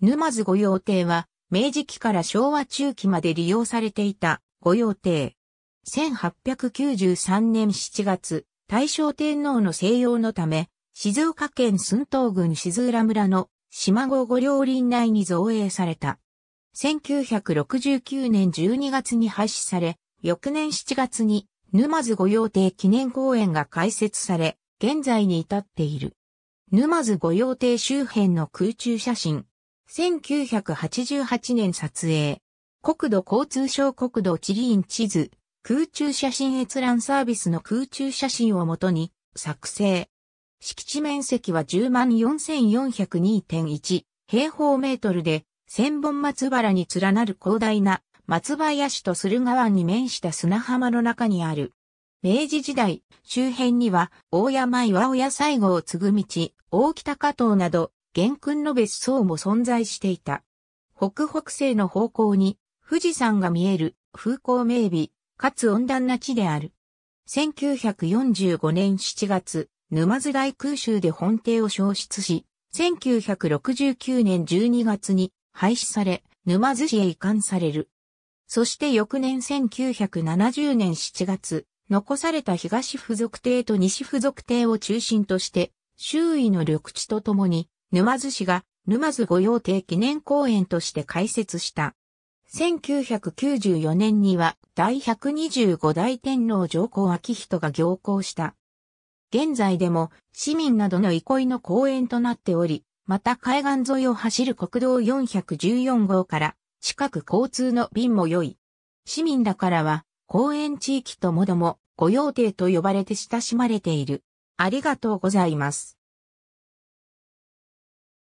沼津御用邸は、明治期から昭和中期まで利用されていた御用邸。1893年7月、大正天皇の静養のため、静岡県寸東郡静浦村の島後御料林内に造営された。1969年12月に廃止され、翌年7月に沼津御用邸記念公園が開設され、現在に至っている。沼津御用邸周辺の空中写真、1988年撮影。国土交通省国土地理院地図、空中写真閲覧サービスの空中写真をもとに作成。敷地面積は104,402.1平方メートルで、千本松原に連なる広大な松林と駿河湾に面した砂浜の中にある。明治時代、周辺には、大山岩尾や西郷継ぐ道、大北加藤など、元君の別荘も存在していた。北北西の方向に富士山が見える風光明媚、かつ温暖な地である。1945年7月、沼津大空襲で本邸を消失し、1969年12月に廃止され、沼津市へ移管される。そして翌年1970年7月、残された東付属邸と西付属邸を中心として、周囲の緑地とともに沼津市が沼津御用邸記念公園として開設した。1994年には第125代天皇上皇昭人が行幸した。現在でも市民などの憩いの公園となっており、また海岸沿いを走る国道414号から近く交通の便も良い。市民らからは公園地域ともども御用邸と呼ばれて親しまれている。ありがとうございます。